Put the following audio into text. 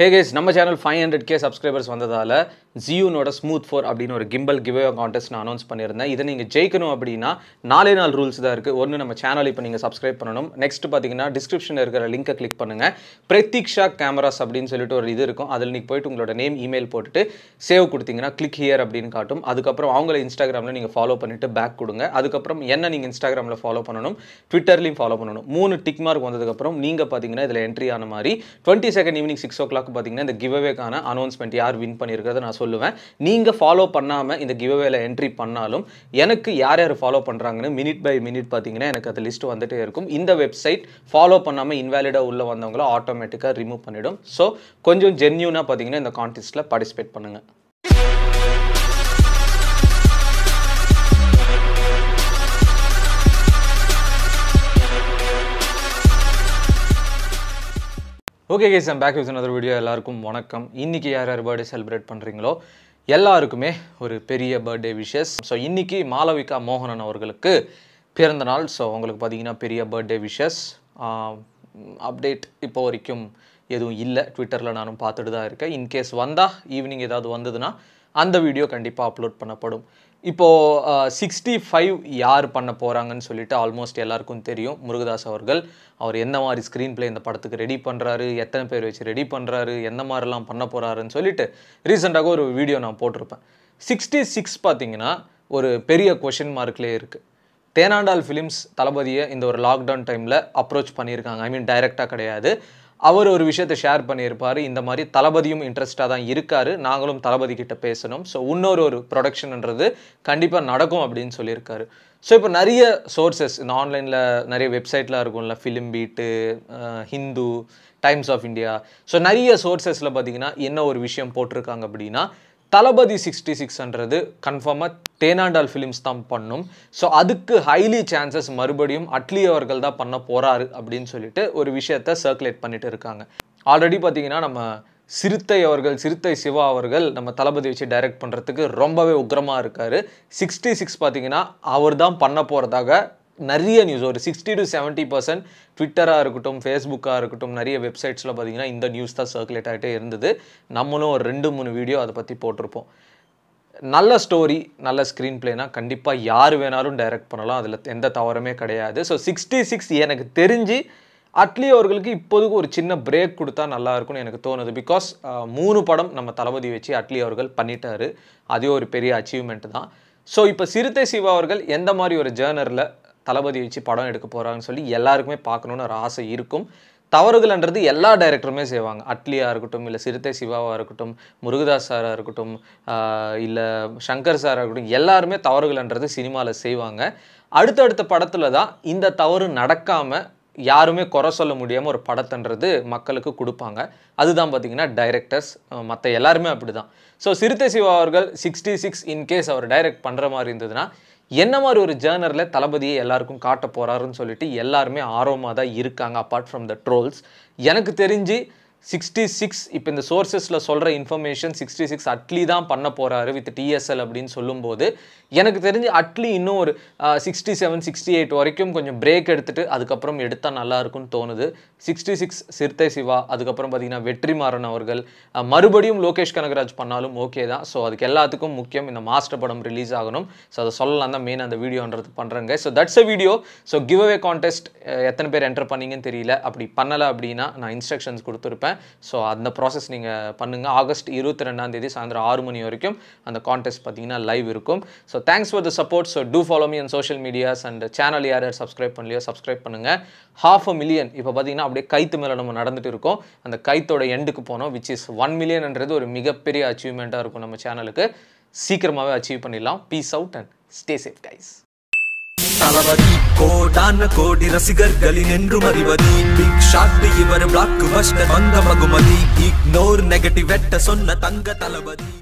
ஹே guys நம்ம channel five hundred K subscribers வந்ததால் ஜியூனோட ஸ்மூத் ஃபோர் அப்படின்னு ஒரு கிம்பல் கிவ்வே கான்டெஸ்ட் நான் அனௌன்ஸ் பண்ணியிருந்தேன் இதை நீங்கள் ஜெயிக்கணும் அப்படின்னா நாலே நாள் ரூல்ஸ் தான் இருக்குது ஒன்று நம்ம சேனல் இப்போ நீங்கள் சப்ஸ்கிரைப் பண்ணணும் நெக்ஸ்ட் பார்த்தீங்கன்னா டிஸ்கிரிப்ஷனில் இருக்கிற லிங்கை கிளிக் பண்ணுங்கள் பிரதீக்ஷா கேமராஸ் அப்படின்னு சொல்லிட்டு ஒரு இது இருக்கும் அதில் நீங்கள் போய்ட்டு உங்களோட நேம் இமெயில் போட்டுட்டு சேவ் கொடுத்தீங்கன்னா கிளிக் ஹியர் அப்படின்னு காட்டும் அதுக்கப்புறம் அவங்கள இன்ஸ்டாகிராமில் நீங்கள் ஃபாலோ பண்ணிவிட்டு பேக் கொடுங்க அதுக்கப்புறம் என்ன நீங்கள் இன்ஸ்டாகிராமில் ஃபாலோ பண்ணணும் ட்விட்டர்லையும் ஃபாலோ பண்ணணும் மூணு டிக் மார்க் வந்ததுக்கப்புறம் நீங்கள் பார்த்தீங்கன்னா இதில் என்ட்ரி ஆன மாதிரி டுவெண்ட்டி செகண்ட் ஈவினிங் சிக்ஸ் ஓ வாக்கு பார்த்தீங்கன்னா இந்த கிவ்வேக்கான அனௌன்ஸ்மெண்ட் யார் வின் பண்ணியிருக்கிறத நான் சொல்லுவேன் நீங்கள் ஃபாலோ பண்ணாமல் இந்த கிவ்வேல என்ட்ரி பண்ணாலும் எனக்கு யார் யார் ஃபாலோ பண்ணுறாங்கன்னு மினிட் பை மினிட் பார்த்தீங்கன்னா எனக்கு அது லிஸ்ட் வந்துகிட்டே இருக்கும் இந்த வெப்சைட் ஃபாலோ பண்ணாமல் இன்வேலிடாக உள்ளே வந்தவங்கள ஆட்டோமேட்டிக்காக ரிமூவ் பண்ணிவிடும் ஸோ கொஞ்சம் ஜென்யூனாக பார்த்தீங்கன்னா இந்த கான்டெஸ்ட்டில் பார்ட்டிசிபேட் பண்ணுங்கள் okay guys I'm back with other video எல்லாருக்கும் வணக்கம் இன்றைக்கி யார் யார் பர்த்டே செலிப்ரேட் பண்ணுறீங்களோ எல்லாருக்குமே ஒரு பெரிய பர்த்டே விஷஸ் ஸோ இன்றைக்கி மாலவிகா மோகனன் அவர்களுக்கு பிறந்த நாள் ஸோ உங்களுக்கு பார்த்தீங்கன்னா பெரிய பர்த்டே விஷஸ் அப்டேட் இப்போ வரைக்கும் எதுவும் இல்லை ட்விட்டரில் நானும் பார்த்துட்டு தான் இருக்கேன் இன்கேஸ் வந்தால் ஈவினிங் ஏதாவது வந்ததுன்னா அந்த வீடியோ கண்டிப்பாக அப்லோட் பண்ணப்படும் இப்போது சிக்ஸ்டி ஃபைவ் யார் பண்ண போகிறாங்கன்னு சொல்லிட்டு ஆல்மோஸ்ட் எல்லாருக்கும் தெரியும் முருகதாஸ் அவர்கள் அவர் எந்த மாதிரி ஸ்க்ரீன் பிளே இந்த படத்துக்கு ரெடி பண்ணுறாரு எத்தனை பேர் வச்சு ரெடி பண்ணுறாரு எந்த மாதிரிலாம் பண்ண போகிறாருன்னு சொல்லிட்டு ரீசெண்டாக ஒரு வீடியோ நான் போட்டிருப்பேன் சிக்ஸ்டி சிக்ஸ் பார்த்தீங்கன்னா ஒரு பெரிய கொஷின் மார்க்லேயே இருக்குது தேனாண்டால் ஃபிலிம்ஸ் தளபதியை இந்த ஒரு லாக்டவுன் டைமில் அப்ரோச் பண்ணியிருக்காங்க ஐ மீன் டைரெக்டாக கிடையாது அவர் ஒரு விஷயத்தை ஷேர் பண்ணியிருப்பார் இந்த மாதிரி தளபதியும் இன்ட்ரெஸ்டாக தான் இருக்கார் நாங்களும் தளபதி கிட்ட பேசணும் ஸோ இன்னொரு ஒரு ப்ரொடக்ஷன்ன்றது கண்டிப்பாக நடக்கும் அப்படின்னு சொல்லியிருக்காரு ஸோ இப்போ நிறைய சோர்சஸ் இந்த ஆன்லைனில் நிறைய வெப்சைட்லாம் இருக்கும்ல film beat Hindu Times of India so நிறைய சோர்சஸில் பார்த்தீங்கன்னா என்ன ஒரு விஷயம் போட்டிருக்காங்க அப்படின்னா தளபதி சிக்ஸ்டி சிக்ஸ்ன்றது கன்ஃபார்மாக தேனாண்டால் ஃபிலிம்ஸ் தான் பண்ணும் ஸோ அதுக்கு ஹைலி சான்சஸ் மறுபடியும் அட்லி அவர்கள் தான் பண்ண போகிறாரு அப்படின்னு சொல்லிட்டு ஒரு விஷயத்த சர்க்குலேட் பண்ணிட்டு இருக்காங்க ஆல்ரெடி பார்த்தீங்கன்னா நம்ம சிறுத்தை அவர்கள் சிறுத்தை சிவா அவர்கள் நம்ம தளபதி வச்சு டைரக்ட் பண்ணுறதுக்கு ரொம்பவே உக்ரமாக இருக்கார் சிக்ஸ்டி சிக்ஸ் பார்த்தீங்கன்னா அவர் தான் பண்ண போகிறதாக நிறைய நியூஸ் ஒரு சிக்ஸ்டி டு செவன்ட்டி பர்சன்ட் ட்விட்டராக இருக்கட்டும் ஃபேஸ்புக்காக இருக்கட்டும் நிறைய வெப்சைட்ஸில் பார்த்திங்கன்னா இந்த நியூஸ் தான் சர்க்குலேட் ஆகிட்டே இருந்தது நம்மளும் ஒரு ரெண்டு மூணு வீடியோ அதை பற்றி போட்டிருப்போம் நல்ல ஸ்டோரி நல்ல ஸ்க்ரீன் பிளேனா கண்டிப்பாக யார் வேணாலும் டைரக்ட் பண்ணலாம் அதில் எந்த தவறுமே கிடையாது ஸோ சிக்ஸ்டி சிக்ஸ் எனக்கு தெரிஞ்சு அட்லி அவர்களுக்கு இப்போதுக்கு ஒரு சின்ன பிரேக் கொடுத்தா நல்லாயிருக்கும்னு எனக்கு தோணுது பிகாஸ் மூணு படம் நம்ம தளபதி வச்சு அட்லி அவர்கள் பண்ணிட்டாரு அதே ஒரு பெரிய அச்சீவ்மெண்ட் தான் ஸோ இப்போ சிறுத்தை சிவா அவர்கள் எந்த மாதிரி ஒரு ஜேர்னரில் தளபதி வச்சு படம் எடுக்க போகிறாங்கன்னு சொல்லி எல்லாருக்குமே பார்க்கணுன்னு ஒரு ஆசை இருக்கும் தவறுகள்ன்றது எல்லா டைரக்டருமே செய்வாங்க அட்லியாக இருக்கட்டும் இல்லை சிறுத்தை சிவாவாக இருக்கட்டும் முருகதாஸ் சாராக இருக்கட்டும் இல்லை சங்கர் சாராக இருக்கட்டும் எல்லாருமே தவறுகள்ன்றது சினிமாவில் செய்வாங்க அடுத்தடுத்த படத்தில் தான் இந்த தவறு நடக்காமல் யாருமே குறை சொல்ல முடியாமல் ஒரு படத்தன்றது மக்களுக்கு கொடுப்பாங்க அதுதான் பார்த்திங்கன்னா டைரக்டர்ஸ் மற்ற எல்லாருமே அப்படி தான் ஸோ சிறுத்தை சிவா அவர்கள் சிக்ஸ்டி சிக்ஸ் இன்கேஸ் அவர் டைரக்ட் பண்ணுற மாதிரி இருந்ததுன்னா என்ன மாதிரி ஒரு ஜேர்னரில் தளபதியை எல்லாருக்கும் காட்ட போகிறாருன்னு சொல்லிட்டு எல்லாருமே ஆர்வமாக தான் இருக்காங்க அப்பார்ட் ஃப்ரம் த ட்ரோல்ஸ் எனக்கு தெரிஞ்சு சிக்ஸ்டி சிக்ஸ் இப்போ இந்த சோர்ஸஸில் சொல்கிற இன்ஃபர்மேஷன் சிக்ஸ்டி சிக்ஸ் அட்லி தான் பண்ண போகிறாரு வித் டிஎஸ்எல் அப்படின்னு சொல்லும்போது எனக்கு தெரிஞ்சு அட்லி இன்னும் ஒரு சிக்ஸ்டி செவன் சிக்ஸ்டி எயிட் வரைக்கும் கொஞ்சம் பிரேக் எடுத்துகிட்டு அதுக்கப்புறம் எடுத்தால் நல்லாயிருக்கும்னு தோணுது சிக்ஸ்டி சிக்ஸ் சிறுத்தை சிவா அதுக்கப்புறம் பார்த்திங்கன்னா வெற்றிமாறன் அவர்கள் மறுபடியும் லோகேஷ் கனகராஜ் பண்ணாலும் ஓகே தான் ஸோ அதுக்கு எல்லாத்துக்கும் முக்கியம் இந்த மாஸ்டர் படம் ரிலீஸ் ஆகணும் ஸோ அதை சொல்லலாம் தான் மெயின் அந்த வீடியோன்றது பண்ணுறேங்க so that's a video so give away contest எத்தனை பேர் என்டர் பண்ணிங்கன்னு தெரியல அப்படி பண்ணலை அப்படின்னா நான் இன்ஸ்ட்ரக்ஷன்ஸ் கொடுத்துருப்பேன் ஸோ அந்த ப்ராசஸ் நீங்கள் பண்ணுங்கள் ஆகஸ்ட் இருபத்தி ரெண்டாந்தேதி சாயந்தரம் ஆறு மணி வரைக்கும் அந்த கான்டெஸ்ட் பார்த்தீங்கன்னா லைவ் இருக்கும் so thanks for the support so do follow me and social medias and channel யார் யார் சப்ஸ்கிரைப் பண்ணலையோ சப்ஸ்கிரைப் பண்ணுங்கள் ஹாஃப் அ மில்லியன் இப்போ பார்த்தீங்கன்னா அப்படியே கைத்து மேலே நம்ம நடந்துட்டு இருக்கோம் அந்த கைத்தோட எண்டுக்கு போனோம் விச் இஸ் ஒன் மில்லியன்ன்றது ஒரு மிகப்பெரிய அச்சீவ்மெண்ட்டாக இருக்கும் நம்ம சேனலுக்கு சீக்கிரமாகவே அச்சீவ் பண்ணிடலாம் peace out and stay safe guys Thalapathy கோடான கோடி ரசிகர்களின் என்று மறிவதி பிக் ஷாட் இவர் பிளாக் பஸ்டர் வந்த மகுமதி இக்னோர் நெகட்டிவ் வெட்ட சொன்ன தங்க தளபதி